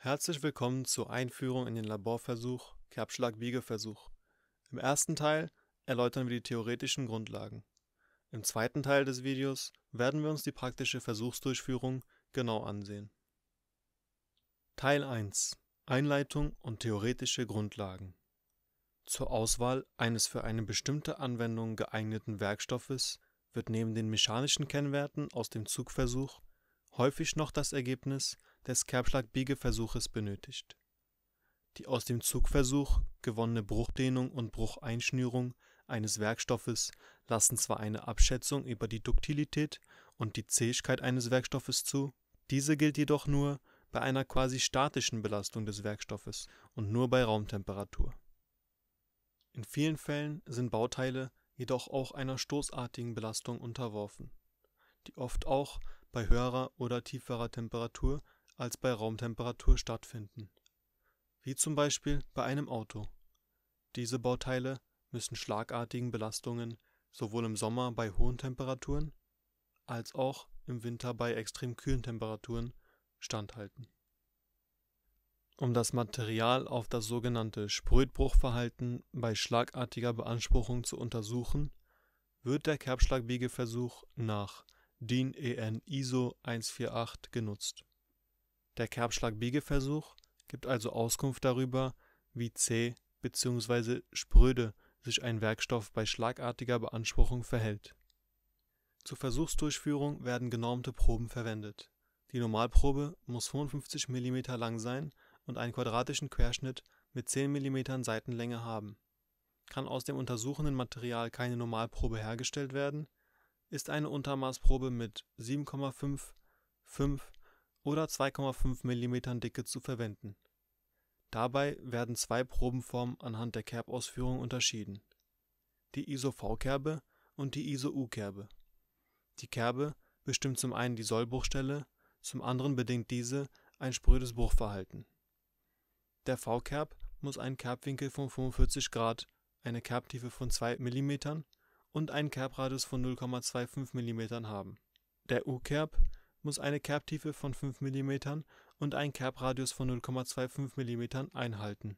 Herzlich willkommen zur Einführung in den Laborversuch Kerbschlag-Biegeversuch. Im ersten Teil erläutern wir die theoretischen Grundlagen. Im zweiten Teil des Videos werden wir uns die praktische Versuchsdurchführung genau ansehen. Teil 1 Einleitung und theoretische Grundlagen Zur Auswahl eines für eine bestimmte Anwendung geeigneten Werkstoffes wird neben den mechanischen Kennwerten aus dem Zugversuch häufig noch das Ergebnis des Kerbschlag-Biegeversuches benötigt. Die aus dem Zugversuch gewonnene Bruchdehnung und Brucheinschnürung eines Werkstoffes lassen zwar eine Abschätzung über die Duktilität und die Zähigkeit eines Werkstoffes zu, diese gilt jedoch nur bei einer quasi-statischen Belastung des Werkstoffes und nur bei Raumtemperatur. In vielen Fällen sind Bauteile jedoch auch einer stoßartigen Belastung unterworfen die oft auch bei höherer oder tieferer Temperatur als bei Raumtemperatur stattfinden, wie zum Beispiel bei einem Auto. Diese Bauteile müssen schlagartigen Belastungen sowohl im Sommer bei hohen Temperaturen als auch im Winter bei extrem kühlen Temperaturen standhalten. Um das Material auf das sogenannte Sprödbruchverhalten bei schlagartiger Beanspruchung zu untersuchen, wird der Kerbschlagbiegeversuch nach DIN EN ISO 148 genutzt. Der Kerbschlag-Biegeversuch gibt also Auskunft darüber, wie zäh bzw. spröde sich ein Werkstoff bei schlagartiger Beanspruchung verhält. Zur Versuchsdurchführung werden genormte Proben verwendet. Die Normalprobe muss 55 mm lang sein und einen quadratischen Querschnitt mit 10 mm Seitenlänge haben. Kann aus dem untersuchenden Material keine Normalprobe hergestellt werden, ist eine Untermaßprobe mit 7,5, 5 oder 2,5 mm Dicke zu verwenden. Dabei werden zwei Probenformen anhand der Kerbausführung unterschieden: die ISO-V-Kerbe und die ISO-U-Kerbe. Die Kerbe bestimmt zum einen die Sollbruchstelle, zum anderen bedingt diese ein sprödes Bruchverhalten. Der V-Kerb muss einen Kerbwinkel von 45 Grad, (eine Kerbtiefe von 2 mm und einen Kerbradius von 0,25 mm haben. Der U-Kerb muss eine Kerbtiefe von 5 mm und einen Kerbradius von 0,25 mm einhalten.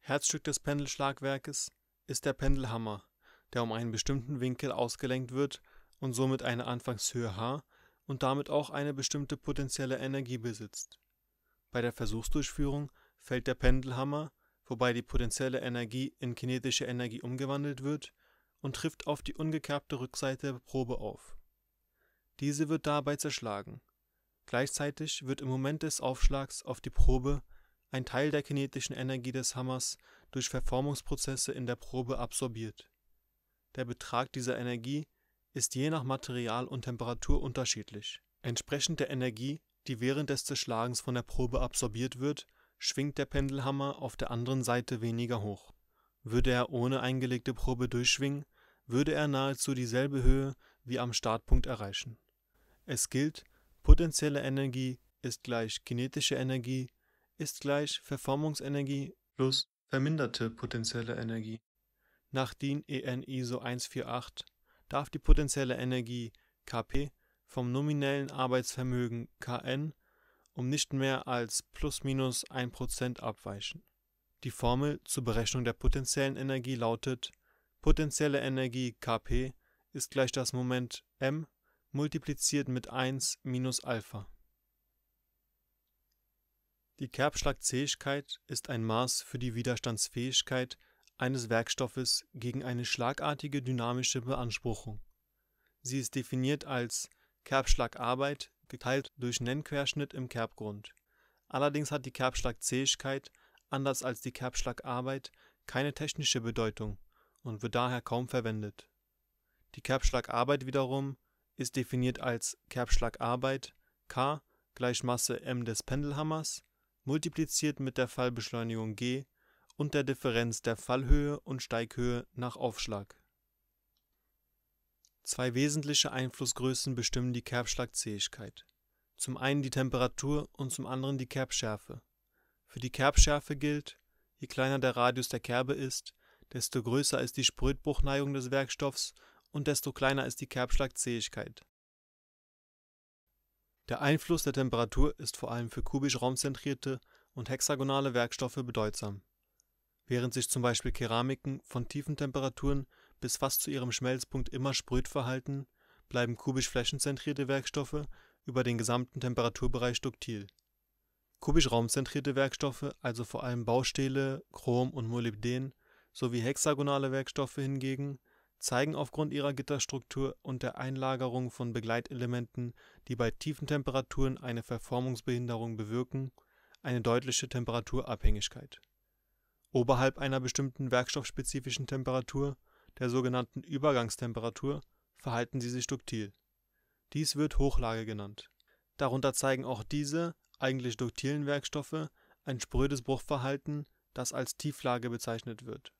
Herzstück des Pendelschlagwerkes ist der Pendelhammer, der um einen bestimmten Winkel ausgelenkt wird und somit eine Anfangshöhe h und damit auch eine bestimmte potenzielle Energie besitzt. Bei der Versuchsdurchführung fällt der Pendelhammer, wobei die potenzielle Energie in kinetische Energie umgewandelt wird und trifft auf die ungekerbte Rückseite der Probe auf. Diese wird dabei zerschlagen. Gleichzeitig wird im Moment des Aufschlags auf die Probe ein Teil der kinetischen Energie des Hammers durch Verformungsprozesse in der Probe absorbiert. Der Betrag dieser Energie ist je nach Material und Temperatur unterschiedlich. Entsprechend der Energie, die während des Zerschlagens von der Probe absorbiert wird, schwingt der Pendelhammer auf der anderen Seite weniger hoch. Würde er ohne eingelegte Probe durchschwingen, würde er nahezu dieselbe Höhe wie am Startpunkt erreichen. Es gilt, potenzielle Energie ist gleich kinetische Energie ist gleich Verformungsenergie plus verminderte potenzielle Energie. Nach DIN EN ISO 148 darf die potenzielle Energie Kp vom nominellen Arbeitsvermögen Kn um nicht mehr als plus minus 1% abweichen. Die Formel zur Berechnung der potenziellen Energie lautet Potenzielle Energie Kp ist gleich das Moment m multipliziert mit 1 minus Alpha. Die Kerbschlagzähigkeit ist ein Maß für die Widerstandsfähigkeit eines Werkstoffes gegen eine schlagartige dynamische Beanspruchung. Sie ist definiert als Kerbschlagarbeit geteilt durch Nennquerschnitt im Kerbgrund. Allerdings hat die Kerbschlagzähigkeit anders als die Kerbschlagarbeit keine technische Bedeutung und wird daher kaum verwendet. Die Kerbschlagarbeit wiederum ist definiert als Kerbschlagarbeit K gleich Masse m des Pendelhammers multipliziert mit der Fallbeschleunigung g und der Differenz der Fallhöhe und Steighöhe nach Aufschlag. Zwei wesentliche Einflussgrößen bestimmen die Kerbschlagzähigkeit: zum einen die Temperatur und zum anderen die Kerbschärfe. Für die Kerbschärfe gilt: Je kleiner der Radius der Kerbe ist desto größer ist die Spritbruchneigung des Werkstoffs und desto kleiner ist die Kerbschlagzähigkeit. Der Einfluss der Temperatur ist vor allem für kubisch-raumzentrierte und hexagonale Werkstoffe bedeutsam. Während sich zum Beispiel Keramiken von tiefen Temperaturen bis fast zu ihrem Schmelzpunkt immer spröd verhalten, bleiben kubisch-flächenzentrierte Werkstoffe über den gesamten Temperaturbereich duktil. Kubisch-raumzentrierte Werkstoffe, also vor allem Baustähle, Chrom und Molybden, sowie hexagonale Werkstoffe hingegen zeigen aufgrund ihrer Gitterstruktur und der Einlagerung von Begleitelementen, die bei tiefen Temperaturen eine Verformungsbehinderung bewirken, eine deutliche Temperaturabhängigkeit. Oberhalb einer bestimmten werkstoffspezifischen Temperatur, der sogenannten Übergangstemperatur, verhalten sie sich duktil. Dies wird Hochlage genannt. Darunter zeigen auch diese, eigentlich duktilen Werkstoffe ein sprödes Bruchverhalten, das als Tieflage bezeichnet wird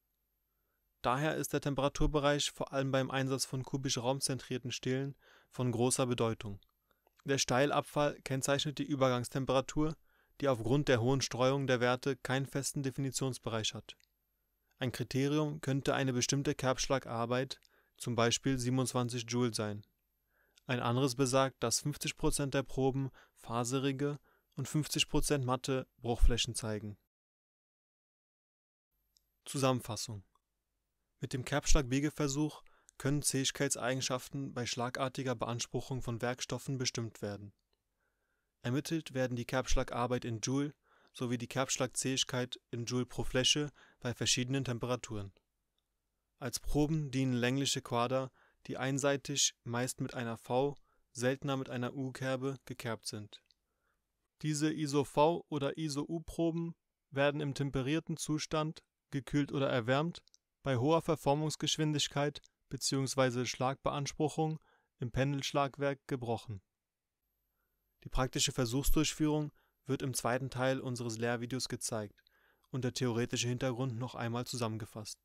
Daher ist der Temperaturbereich vor allem beim Einsatz von kubisch-raumzentrierten Stelen von großer Bedeutung. Der Steilabfall kennzeichnet die Übergangstemperatur, die aufgrund der hohen Streuung der Werte keinen festen Definitionsbereich hat. Ein Kriterium könnte eine bestimmte Kerbschlagarbeit (z. B. 27 Joule) sein. Ein anderes besagt, dass 50 der Proben faserige und 50 matte Bruchflächen zeigen. Zusammenfassung mit dem Kerbschlag-Biegeversuch können Zähigkeitseigenschaften bei schlagartiger Beanspruchung von Werkstoffen bestimmt werden. Ermittelt werden die Kerbschlagarbeit in Joule sowie die Kerbschlagzähigkeit in Joule pro Fläche bei verschiedenen Temperaturen. Als Proben dienen längliche Quader, die einseitig meist mit einer V, seltener mit einer U-Kerbe gekerbt sind. Diese ISO-V oder ISO-U-Proben werden im temperierten Zustand gekühlt oder erwärmt bei hoher Verformungsgeschwindigkeit bzw. Schlagbeanspruchung im Pendelschlagwerk gebrochen. Die praktische Versuchsdurchführung wird im zweiten Teil unseres Lehrvideos gezeigt und der theoretische Hintergrund noch einmal zusammengefasst